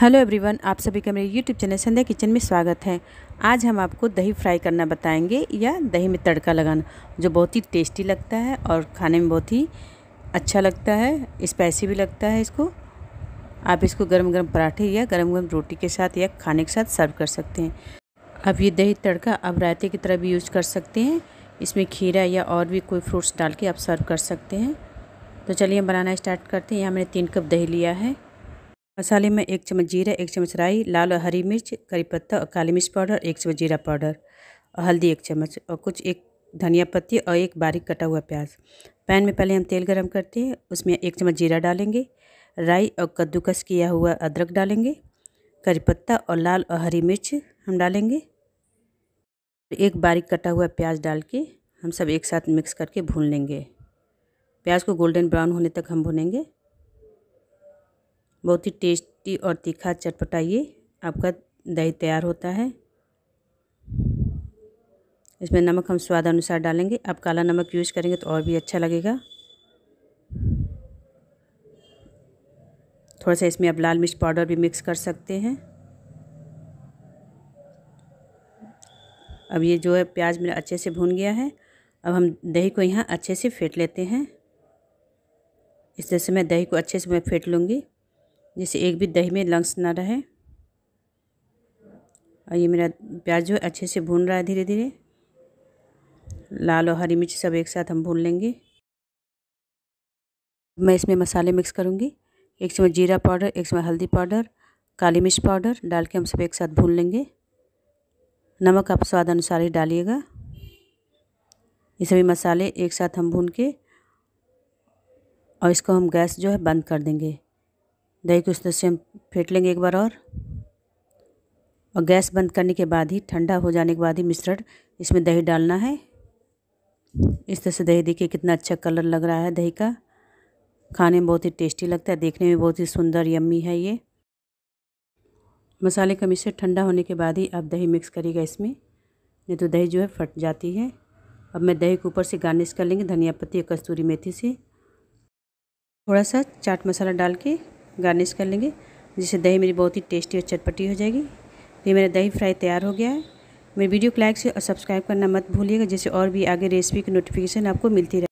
hello everyone आप सभी का मेरे यूट्यूब चैनल संध्या किचन में स्वागत है आज हम आपको दही फ्राई करना बताएंगे या दही में तड़का लगाना जो बहुत ही टेस्टी लगता है और खाने में बहुत ही अच्छा लगता है स्पाइसी भी लगता है इसको आप इसको गर्म गर्म पराठे या गर्म गर्म रोटी के साथ या खाने के साथ सर्व कर सकते हैं अब ये दही तड़का आप रायते की तरह भी यूज कर सकते हैं इसमें खीरा या और भी कोई फ्रूट्स डाल के आप सर्व कर सकते हैं तो चलिए बनाना स्टार्ट करते हैं यहाँ मैंने तीन कप दही लिया है मसाले में एक चम्मच जीरा एक चम्मच राई लाल और हरी मिर्च करी पत्ता और काली मिर्च पाउडर एक चम्मच जीरा पाउडर और हल्दी एक चम्मच और कुछ एक धनिया पत्ती और एक बारीक कटा हुआ प्याज पैन में पहले हम तेल गरम करते हैं उसमें एक चम्मच जीरा डालेंगे राई और कद्दूकस किया हुआ अदरक डालेंगे करी पत्ता और लाल और हरी मिर्च हम डालेंगे एक बारीक कटा हुआ प्याज डाल के हम सब एक साथ मिक्स करके भून लेंगे प्याज को गोल्डन ब्राउन होने तक हम भुनेंगे बहुत ही टेस्टी और तीखा चटपटा ये आपका दही तैयार होता है इसमें नमक हम स्वाद अनुसार डालेंगे आप काला नमक यूज़ करेंगे तो और भी अच्छा लगेगा थोड़ा सा इसमें आप लाल मिर्च पाउडर भी मिक्स कर सकते हैं अब ये जो है प्याज मेरा अच्छे से भून गया है अब हम दही को यहाँ अच्छे से फेंट लेते हैं इस तरह से मैं दही को अच्छे से मैं फेंट लूँगी जैसे एक भी दही में लंग्स ना रहे और ये मेरा प्याज जो है अच्छे से भून रहा है धीरे धीरे लाल और हरी मिर्च सब एक साथ हम भून लेंगे मैं इसमें मसाले मिक्स करूँगी एक चम्मच जीरा पाउडर एक चम्मच हल्दी पाउडर काली मिर्च पाउडर डाल के हम सब एक साथ भून लेंगे नमक आप स्वाद अनुसार ही डालिएगा ये सभी मसाले एक साथ हम भून के और इसको हम गैस जो है बंद कर देंगे दही को इस तरह से हम फेंट लेंगे एक बार और और गैस बंद करने के बाद ही ठंडा हो जाने के बाद ही मिश्रण इसमें दही डालना है इस तरह से दही देखिए कितना अच्छा कलर लग रहा है दही का खाने में बहुत ही टेस्टी लगता है देखने में बहुत ही सुंदर यम्मी है ये मसाले का मिश्रण ठंडा होने के बाद ही आप दही मिक्स करिएगा इसमें नहीं तो दही जो है फट जाती है अब मैं दही को ऊपर से गार्निश कर लेंगे धनिया पत्ती और कस्तूरी मेथी से थोड़ा सा चाट मसाला डाल के गार्निश कर लेंगे जिससे दही मेरी बहुत ही टेस्टी और चटपटी हो जाएगी तो ये मेरा दही फ्राई तैयार हो गया है मेरी वीडियो को लाइक से और सब्सक्राइब करना मत भूलिएगा जिससे और भी आगे रेसिपी की नोटिफिकेशन आपको मिलती रहे